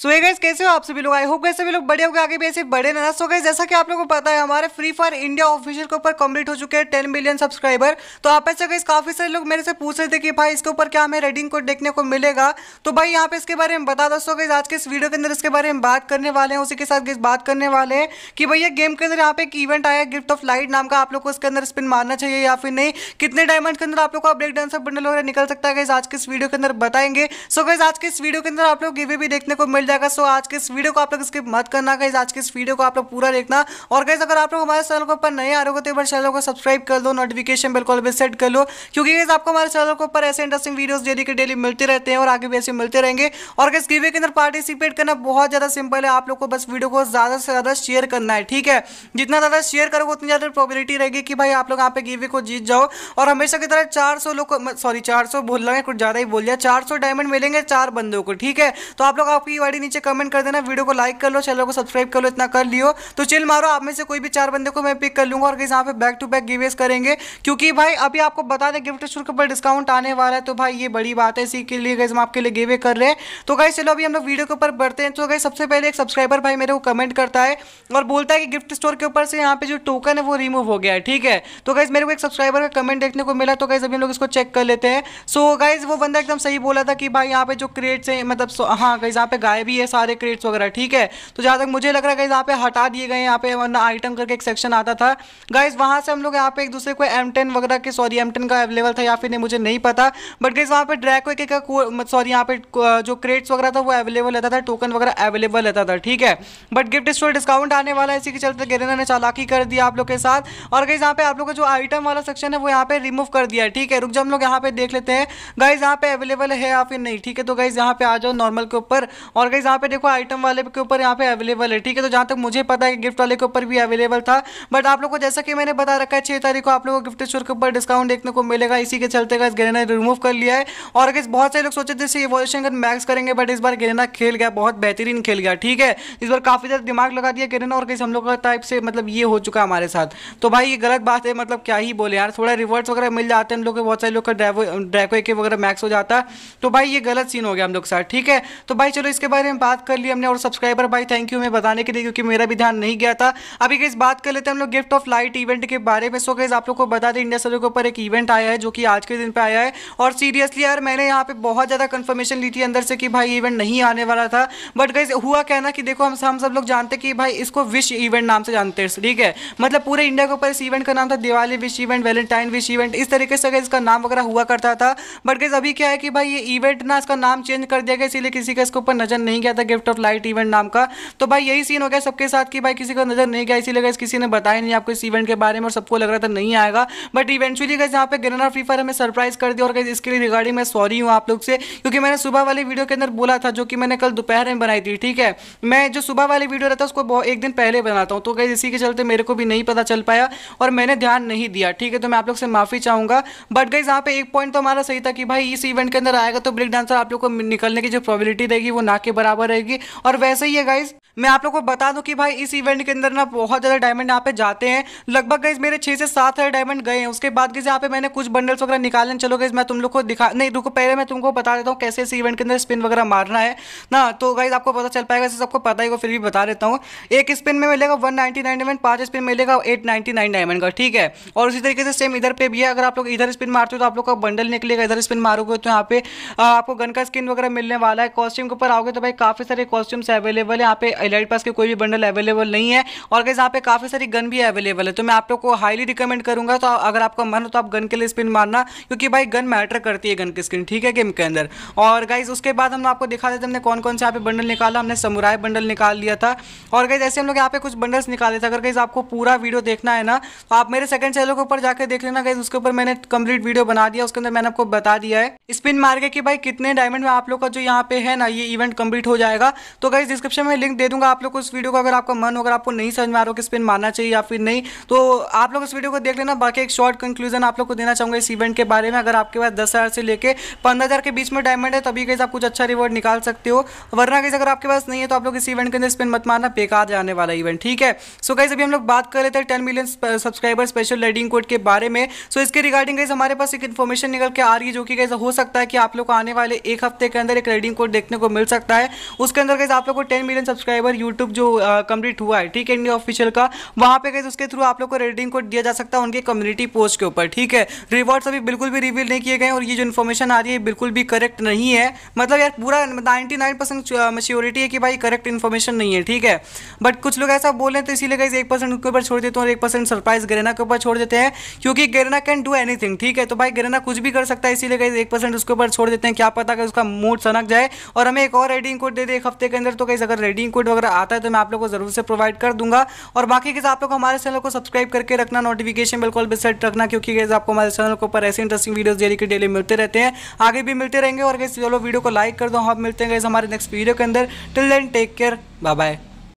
सो so, guys कैसे हो आप सभी लोग आई होप गए सभी लोग बड़े हो गए आगे भी ऐसे बड़े ना सो गए जैसा कि आप लोगों को पता है हमारे फ्री फायर इंडिया ऑफिशियल के ऊपर कंप्लीट हो चुके हैं टेन मिलियन सब्सक्राइबर तो आप ऐसे गए काफी सारे लोग मेरे से पूछ रहे थे कि भाई इसके ऊपर क्या हमें रेडिंग कोड देखने को मिलेगा तो भाई यहाँ पे इसके बारे में बता दो गई आज के इस वीडियो के अंदर इसके बारे में बात करने वाले हैं उसी के साथ बात करने वाले हैं कि भैया गेम के अंदर यहाँ पे एक इवेंट आया गिफ्ट ऑफ लाइट नाम का आप लोग को इसके अंदर स्पिन मारना चाहिए या फिर नहीं कितने डायमंड के अंदर आप लोग का ब्रेक डांसर बंडल वगैरह निकल सकता है आज के इस वीडियो के अंदर बताएंगे सो गई आज के इस वीडियो के अंदर आप लोग गिवे भी देखने को मिल जाएगा सो आज के इस वीडियो को आप लोग स्किप मत करना गाइज आज के इस वीडियो को आप लोग पूरा देखना और गाइज अगर आप लोग हमारे चैनल के ऊपर नए आ रहे हो तो एक बार चैनल को सब्सक्राइब कर दो नोटिफिकेशन बिल्कुल भी सेट कर लो क्योंकि गाइज आपको हमारे चैनल के ऊपर ऐसे इंटरेस्टिंग वीडियोज डेली के डेली मिलते रहते हैं और आगे भी ऐसे मिलते रहेंगे और गाइज गिवे के अंदर पार्टिसिपेट करना बहुत ज़्यादा सिंपल है आप लोग को बस वीडियो को ज़्यादा से ज़्यादा शेयर करना है ठीक है जितना ज़्यादा शेयर करोगे उतनी ज़्यादा प्रॉबिलिटी रहेगी कि भाई आप लोग यहाँ पे गिवे को जीत जाओ और हमेशा की तरह चार सौ लोग सॉरी चार सौ बोल रहे हैं कुछ ज़्यादा ही बोल दिया चार सौ डायमंड मिलेंगे चार बंदों को ठीक है तो आप लोग आपकी भी नीचे कमेंट कर देना वीडियो को लाइक कर लो चैनल को सब्सक्राइब कर लो इतना कर लियो तो चिल मारो आप में से कोई भी चार बंदे को मैं पिक कर लूंगा और कहीं यहाँ पे बैक टू बैक गिवेस करेंगे क्योंकि भाई अभी आपको बता दें गिफ्ट स्टोर के ऊपर डिस्काउंट आने वाला है तो भाई ये बड़ी बात है इसी के लिए गई हम आपके लिए गिवे कर रहे हैं तो गाई चलो अभी हम लोग वीडियो के ऊपर बढ़ते हैं तो गई सबसे पहले एक सब्सक्राइबर भाई मेरे को कमेंट करता है और बोलता है कि गिफ्ट स्टोर के ऊपर से यहाँ पे जो टोकन है वो रिमूव हो गया है ठीक है तो गाइज मेरे को एक सब्सक्राइबर का कमेंट देखने को मिला तो गाइज अभी हम लोग इसको चेक कर लेते हैं सो गाइज वो बंदा एकदम सही बोला था कि भाई यहाँ पे जो क्रिएट्स हैं मतलब हाँ गाइज यहाँ पे गायब भी है सारे क्रेट्स वगैरह ठीक है तो जहाँ तक मुझे लग रहा है गाइज यहाँ पे हटा दिए गए यहाँ पे वरना आइटम करके एक सेक्शन आता था गाइज वहाँ से हम लोग यहाँ पे एक दूसरे को एम वगैरह के सॉरी एम का अवेलेबल था या फिर मुझे नहीं पता बट गाइज वहाँ पर ड्रैको एक एक सॉरी यहाँ पे जो क्रेट्स वगैरह था वो अवेलेबल रहता था टोकन वगैरह अवेलेबल रहता था ठीक है बट गिफ्ट स्टोर डिस्काउंट आने वाला है इसी के चलते गेरेना ने चालाकी कर दिया आप लोग के साथ और गाइज यहाँ पे आप लोग का जो आइटम वाला सेक्शन है वो यहाँ पे रिमूव कर दिया ठीक है रुक जो हम लोग यहाँ पे देख लेते हैं गाइज यहाँ पे अवेलेबल है या फिर नहीं ठीक है तो गाइज यहाँ पे आ जाओ नॉर्मल के ऊपर और गाइज यहाँ पे देखो आइटम वाले के ऊपर यहाँ पे अवेलेबल है ठीक है तो जहाँ तक मुझे पता है कि गिफ्ट वाले के ऊपर भी अवेलेबल था बट आप लोग को जैसा कि मैंने बता रखा है छह तारीख को आप लोगों को गिफ्ट स्टोर के ऊपर डिस्काउंट देखने को मिलेगा इसी के चलते गाइज गहना रिमूव कर लिया है और अगर बहुत सारे लोग सोचे थे इसे इवोल्यूशन अगर मैक्स करेंगे बट इस बार गहना खेल गया बहुत बेहतरीन खेल गया ठीक है इस बार काफ़ी ज़्यादा दिमाग लगा दिया गेरेना और कैसे हम लोग का टाइप से मतलब ये हो चुका हमारे साथ तो भाई ये गलत बात है मतलब क्या ही बोले यार थोड़ा रिवर्ट्स वगैरह मिल जाते हैं हम लोग के बहुत सारे लोग का ड्रैको एक वगैरह मैक्स हो जाता तो भाई ये गलत सीन हो गया हम लोग के साथ ठीक है तो भाई चलो इसके बाद बारे में बात कर ली हमने और सब्सक्राइबर भाई थैंक यू हमें बताने के लिए क्योंकि मेरा भी ध्यान नहीं गया था अभी कैसे बात कर लेते हैं हम लोग गिफ्ट ऑफ लाइट इवेंट के बारे में सो कैसे आप लोग को बता दें इंडिया सर्वे के ऊपर एक इवेंट आया है जो कि आज के दिन पर आया है और सीरियसली यार मैंने यहाँ पे बहुत ज़्यादा कन्फर्मेशन ली थी अंदर से कि भाई इवेंट नहीं आने वाला था बट कैसे हुआ कहना कि देखो हम हम सब लोग जानते कि भाई इसको विश इवेंट नाम से जानते हैं ठीक है मतलब पूरे इंडिया के ऊपर इस इवेंट का नाम था Diwali wish event Valentine wish event इस तरीके से इसका नाम वगैरह हुआ करता था बट कैसे अभी क्या है कि भाई ये इवेंट ना इसका नाम चेंज कर दिया गया इसीलिए किसी का इसके ऊपर नजर नहीं गया था गिफ्ट ऑफ लाइट इवेंट नाम का तो भाई यही सीन हो गया सबके साथ कि भाई किसी को नजर नहीं गया इसीलिए किसी ने बताया नहीं आपको इस इवेंट के बारे में और सबको लग रहा था नहीं आएगा बट इवेंचुअली गए यहाँ पे गनना फ्री फायर हमें सरप्राइज कर दिया और गैस इसके लिए रिगार्डिंग मैं सॉरी हूँ आप लोग से क्योंकि मैंने सुबह वाली वीडियो के अंदर बोला था जो कि मैंने कल दोपहर में बनाई थी ठीक है मैं जो सुबह वाली वीडियो रहता उसको एक दिन पहले बनाता हूँ तो गैस इसी के चलते मेरे को भी नहीं पता चल पाया और मैंने ध्यान नहीं दिया ठीक है तो मैं आप लोग से माफ़ी चाहूंगा बट गई यहाँ पे एक पॉइंट तो हमारा सही था कि भाई इस इवेंट के अंदर आएगा तो ब्रेक डांसर आप लोग को निकलने की जो प्रॉबिलिटी देगी वो ना के बराबर रहेगी और वैसे ही है गाइज मैं आप लोग को बता दूं कि भाई इस इवेंट के अंदर ना बहुत ज़्यादा डायमंड यहाँ पे जाते हैं लगभग गई मेरे छः से सात हज़ार डायमंड गए हैं उसके बाद गई यहाँ पे मैंने कुछ बंडल्स वगैरह निकालने चलो गई मैं तुम लोग को दिखा नहीं रुको पहले मैं तुमको बता देता हूँ कैसे इस इवेंट के अंदर स्पिन वगैरह मारना है ना तो गाइज आपको पता चल पाएगा सबको पता ही को फिर भी बता देता हूँ एक स्पिन में मिलेगा वन नाइन डायमंड पाँच स्पिन मिलेगा एट नाइन डायमंड का ठीक है और उसी तरीके से सेम इधर पे भी है अगर आप लोग इधर स्पिन मारते हो तो आप लोग का बंडल निकलेगा इधर स्पिन मारोगे तो यहाँ पे आपको गन का स्किन वगैरह मिलने वाला है कॉस्ट्यूम के ऊपर आओगे तो भाई काफ़ी सारे कॉस्ट्यूम्स अवेलेबल है यहाँ पे एलाइट पास के कोई भी बंडल अवेलेबल नहीं है और गाइज यहाँ पे काफ़ी सारी गन भी अवेलेबल है तो मैं आप लोग को हाईली रिकमेंड करूँगा तो अगर आपका मन हो तो आप गन के लिए स्पिन मारना क्योंकि भाई गन मैटर करती है गन की स्क्रीन ठीक है गेम के अंदर और गाइज उसके बाद हम आपको दिखा देते हमने कौन कौन से यहाँ पे बंडल निकाला हमने समुराय बंडल निकाल लिया था और गाइज ऐसे हम लोग यहाँ पे कुछ बंडल्स निकाले थे अगर गाइज आपको पूरा वीडियो देखना है ना तो आप मेरे सेकंड चैनल के ऊपर जाकर देख लेना गाइज उसके ऊपर मैंने कंप्लीट वीडियो बना दिया उसके अंदर मैंने आपको बता दिया है स्पिन मार के कि भाई कितने डायमंड में आप लोग का जो यहाँ पे है ना ये इवेंट कंप्लीट हो जाएगा तो गाइज डिस्क्रिप्शन में लिंक दे दूंगा चाहूँगा आप लोग को इस वीडियो को अगर आपका मन अगर आपको नहीं समझ में आ रहा हो कि स्पिन मारना चाहिए या फिर नहीं तो आप लोग इस वीडियो को देख लेना बाकी एक शॉर्ट कंक्लूजन आप लोग को देना चाहूंगा इस इवेंट के बारे में अगर आपके पास दस से लेकर पंद्रह के बीच में डायमंड है तभी कैसे आप कुछ अच्छा रिवॉर्ड निकाल सकते हो वरना कैसे अगर आपके पास नहीं है तो आप लोग इस इवेंट के अंदर स्पिन मत मारना बेकार जाने वाला इवेंट ठीक है सो कैसे अभी हम लोग बात कर लेते हैं टेन मिलियन सब्सक्राइबर स्पेशल लेडिंग कोड के बारे में सो इसके रिगार्डिंग कैसे हमारे पास एक इन्फॉर्मेशन निकल के आ रही है जो कि कैसे हो सकता है कि आप लोग को आने वाले एक हफ्ते के अंदर एक रेडिंग कोड देखने को मिल सकता है उसके अंदर कैसे आप लोग को ten million subscriber subscriber YouTube जो कंप्लीट हुआ है ठीक है इंडिया ऑफिशियल का वहाँ पे गए उसके थ्रू आप लोग को रेडिंग कोड दिया जा सकता है उनके कम्युनिटी पोस्ट के ऊपर ठीक है रिवॉर्ड्स अभी बिल्कुल भी रिवील नहीं किए गए और ये जो इन्फॉर्मेशन आ रही है बिल्कुल भी करेक्ट नहीं है मतलब यार पूरा नाइनटी नाइन परसेंट श्योरिटी है कि भाई करेक्ट इन्फॉर्मेशन नहीं है ठीक है बट कुछ लोग ऐसा बोल रहे तो इसीलिए गए एक परसेंट उनके ऊपर छोड़ देते हैं और एक परसेंट सरप्राइज गेरेना के ऊपर छोड़ देते हैं क्योंकि गेरेना कैन डू एनीथिंग ठीक है तो भाई गेरेना कुछ भी कर सकता है इसीलिए गए एक परसेंट उसके ऊपर छोड़ देते हैं क्या पता कि उसका मूड सनक जाए और हमें एक और रेडिंग कोड दे दे एक हफ्ते के अंदर तो कहीं अगर रेडिंग कोड अगर आता है तो मैं आप लोग को जरूर से प्रोवाइड कर दूंगा और बाकी किस आप लोग हमारे चैनल को सब्सक्राइब करके रखना नोटिफिकेशन बिल्कुल भी सेट रखना क्योंकि गैस आपको हमारे चैनल के ऊपर ऐसे इंटरेस्टिंग वीडियो डेली के डेली मिलते रहते हैं आगे भी मिलते रहेंगे और गैस चलो वीडियो को लाइक कर दो हम हाँ, मिलते हैं गैस हमारे नेक्स्ट वीडियो के अंदर till then take care bye bye